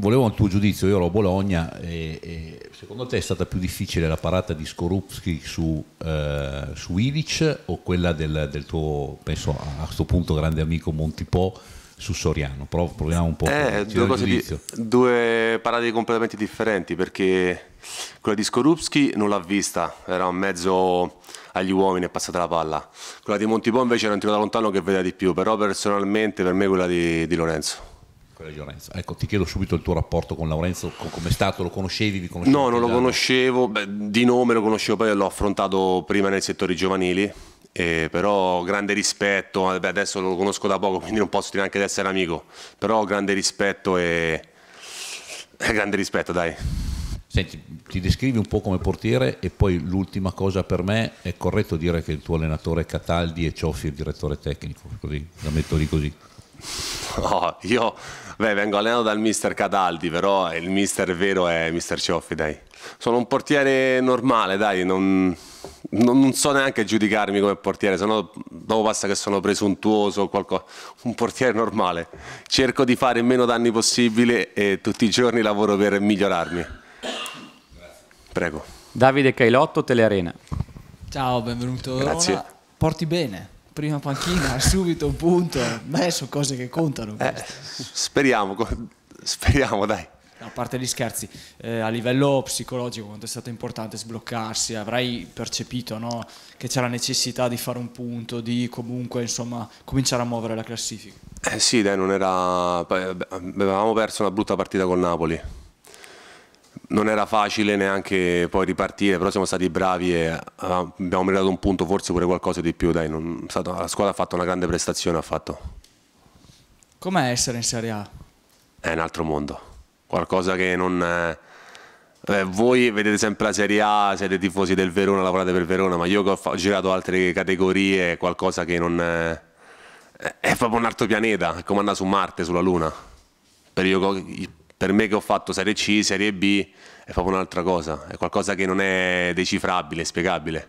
volevo il tuo giudizio, io ero a Bologna e, e, secondo te è stata più difficile la parata di Skorupski su, eh, su Ivic o quella del, del, tuo, penso a questo punto grande amico Montipò su Soriano? Però proviamo un po' eh, due, cose di, due parate completamente differenti perché quella di Skorupski non l'ha vista, era un mezzo agli uomini è passata la palla. Quella di Montipò invece era un tiro da lontano che vedeva di più, però personalmente per me quella di, di Lorenzo quella di Lorenzo. Ecco, ti chiedo subito il tuo rapporto con Lorenzo, è stato, lo conoscevi? conoscevi no, non lo conoscevo, Beh, di nome lo conoscevo, poi l'ho affrontato prima nei settori giovanili, eh, però grande rispetto, eh, Beh, adesso lo conosco da poco, quindi non posso neanche di essere amico, però grande rispetto e... Eh, grande rispetto, dai. Senti, ti descrivi un po' come portiere e poi l'ultima cosa per me, è corretto dire che il tuo allenatore è Cataldi e Cioffi il direttore tecnico, così, la metto lì così. No, io beh, vengo allenato dal mister Cataldi, però il mister vero è mister Cioffi, dai. Sono un portiere normale, dai, non, non, non so neanche giudicarmi come portiere, sennò dopo passa che sono presuntuoso o qualcosa. Un portiere normale. Cerco di fare meno danni possibile e tutti i giorni lavoro per migliorarmi. Prego. Davide Cailotto, Telearena. Ciao, benvenuto. Grazie. Ora porti bene prima panchina, subito un punto. ma sono cose che contano. Eh, speriamo, speriamo, dai. A parte gli scherzi, eh, a livello psicologico quanto è stato importante sbloccarsi? Avrai percepito no, che c'era necessità di fare un punto, di comunque insomma, cominciare a muovere la classifica? Eh sì, dai, non era... avevamo perso una brutta partita con Napoli, non era facile neanche poi ripartire, però siamo stati bravi e eh, abbiamo meritato un punto, forse pure qualcosa di più. Dai, non, stato, la squadra ha fatto una grande prestazione. Ha fatto. Com'è essere in Serie A? È un altro mondo, qualcosa che non... Eh, eh voi vedete sempre la Serie A, siete tifosi del Verona, lavorate per Verona, ma io che ho girato altre categorie, qualcosa che non... Eh, è... è proprio un altro pianeta, è come andare su Marte, sulla Luna. Per io per me che ho fatto Serie C, Serie B è proprio un'altra cosa, è qualcosa che non è decifrabile, spiegabile.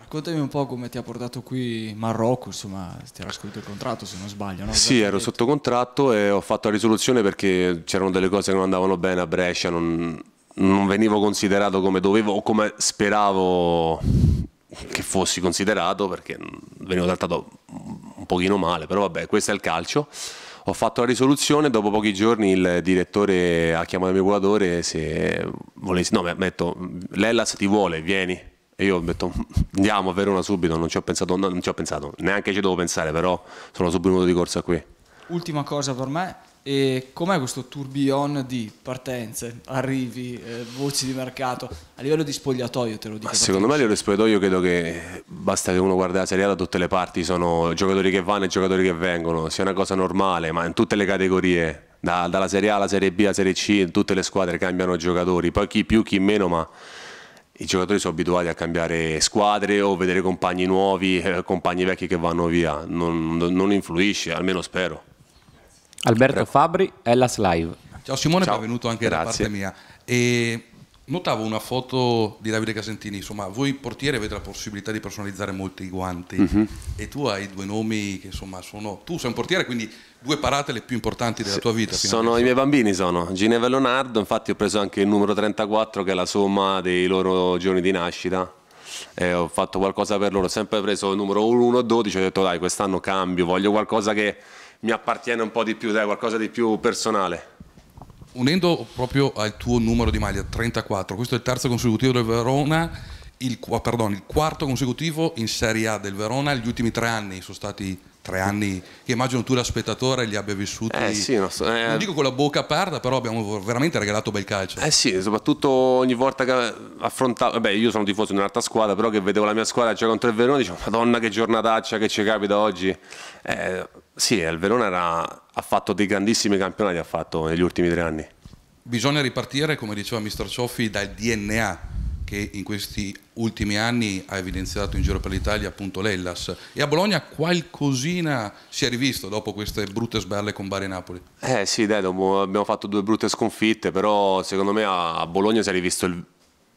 Raccontami un po' come ti ha portato qui Marocco, insomma ti era scritto il contratto se non sbaglio. No? Sì, ero sotto contratto e ho fatto la risoluzione perché c'erano delle cose che non andavano bene a Brescia, non, non venivo considerato come dovevo o come speravo che fossi considerato perché venivo trattato un pochino male, però vabbè questo è il calcio. Ho fatto la risoluzione, dopo pochi giorni il direttore ha chiamato il mio curatore se volessi, no, mi ha detto Lellas ti vuole, vieni. E io ho detto mm, andiamo a Verona subito, non ci ho pensato, non ci ho pensato neanche ci devo pensare, però sono subito venuto di corsa qui. Ultima cosa per me, e com'è questo tourbillon di partenze, arrivi, eh, voci di mercato? A livello di spogliatoio te lo dico. secondo me a livello di spogliatoio credo che basta che uno guarda la Serie A da tutte le parti, sono giocatori che vanno e giocatori che vengono, sia una cosa normale, ma in tutte le categorie, da, dalla Serie A alla Serie B alla Serie C, in tutte le squadre cambiano giocatori, poi chi più chi meno, ma i giocatori sono abituati a cambiare squadre o vedere compagni nuovi, eh, compagni vecchi che vanno via, non, non influisce, almeno spero. Alberto Prego. Fabri, Hellas Live. Ciao Simone, Ciao. benvenuto anche Grazie. da parte mia. E notavo una foto di Davide Casentini, insomma, voi portiere avete la possibilità di personalizzare molti guanti mm -hmm. e tu hai due nomi che insomma sono... Tu sei un portiere, quindi due parate le più importanti della tua vita. Sono i miei bambini, sono Ginevra e Leonardo, infatti ho preso anche il numero 34 che è la somma dei loro giorni di nascita. Eh, ho fatto qualcosa per loro, ho sempre preso il numero 1 12, ho detto dai quest'anno cambio, voglio qualcosa che mi appartiene un po' di più, dai, qualcosa di più personale. Unendo proprio al tuo numero di maglia, 34, questo è il terzo consecutivo del Verona, il, perdone, il, quarto consecutivo in Serie A del Verona, gli ultimi tre anni sono stati tre anni che immagino tu da spettatore li abbia vissuti eh sì, non, so, eh, non, dico con la bocca aperta però abbiamo veramente regalato bel calcio eh sì soprattutto ogni volta che affrontavo beh io sono tifoso di un'altra squadra però che vedevo la mia squadra cioè contro il Verona dicevo madonna che giornataccia che ci capita oggi eh, sì il Verona era, ha fatto dei grandissimi campionati ha fatto negli ultimi tre anni bisogna ripartire come diceva Mr. Cioffi dal DNA che in questi ultimi anni ha evidenziato in giro per l'Italia appunto l'Ellas e a Bologna qualcosina si è rivisto dopo queste brutte sberle con Bari e Napoli eh sì dai abbiamo fatto due brutte sconfitte però secondo me a Bologna si è rivisto il,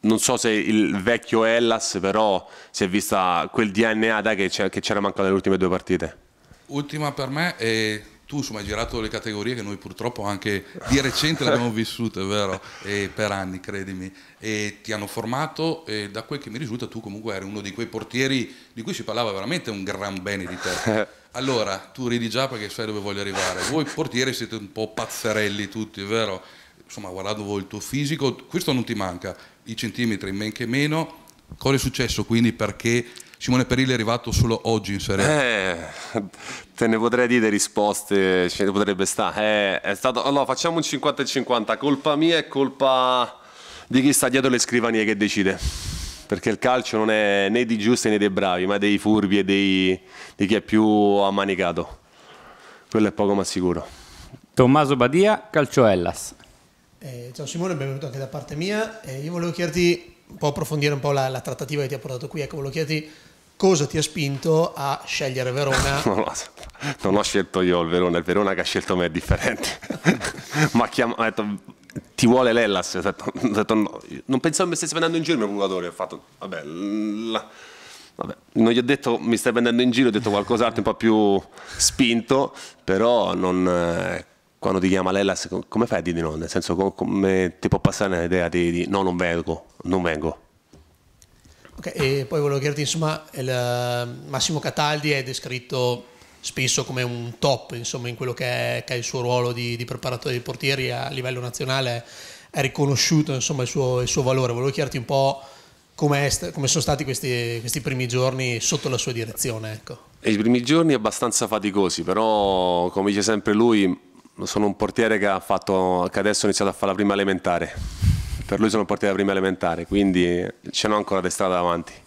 non so se il vecchio Ellas però si è vista quel DNA dai, che c'era mancato nelle ultime due partite ultima per me è tu insomma hai girato le categorie che noi purtroppo anche di recente le abbiamo vissute, vero? E per anni, credimi. E ti hanno formato e da quel che mi risulta tu comunque eri uno di quei portieri di cui si parlava veramente un gran bene di te. Allora, tu ridi già perché sai dove voglio arrivare. Voi portieri siete un po' pazzerelli tutti, vero? Insomma, guardando voi il tuo fisico, questo non ti manca, i centimetri men che meno. Cosa è successo quindi? Perché Simone Perilli è arrivato solo oggi in Serie A. Eh, te ne potrei dire risposte, ce ne potrebbe stare. Eh, stato, allora, facciamo un 50-50, colpa mia e colpa di chi sta dietro le scrivanie che decide. Perché il calcio non è né di giusti né dei bravi, ma dei furbi e dei, di chi è più ammanicato. Quello è poco ma sicuro. Tommaso Badia, Calcio Ellas. Eh, ciao Simone, benvenuto anche da parte mia. Eh, io volevo chiederti un po' approfondire un po' la, la, trattativa che ti ha portato qui. Ecco, volevo chiederti cosa ti ha spinto a scegliere Verona. non, lo so. non l'ho scelto io il Verona, il Verona che ha scelto me è differente. Ma chiam- ha detto, ti vuole l'Ellas. Detto, detto, no. Non pensavo mi stesse prendendo in giro il mio procuratore, ho fatto, vabbè, la... Vabbè, non gli ho detto mi stai prendendo in giro, ho detto qualcos'altro un po' più spinto, però non, eh, quando ti chiama l'Ellas, come fai a dire di no? Nel senso, come ti può passare l'idea di, di no, non vengo, non vengo? Ok, e poi volevo chiederti, insomma, il, eh, Massimo Cataldi è descritto spesso come un top, insomma, in quello che è, che è il suo ruolo di, di, preparatore dei portieri a livello nazionale, è riconosciuto, insomma, il suo, il suo valore. Volevo chiederti un po' come, sono stati questi, questi, primi giorni sotto la sua direzione, ecco. I primi giorni abbastanza faticosi, però come dice sempre lui, sono un portiere che, fatto, che adesso ha iniziato a fare la prima elementare. Per lui sono un portiere della prima elementare, quindi ce n'ho ancora di strada davanti.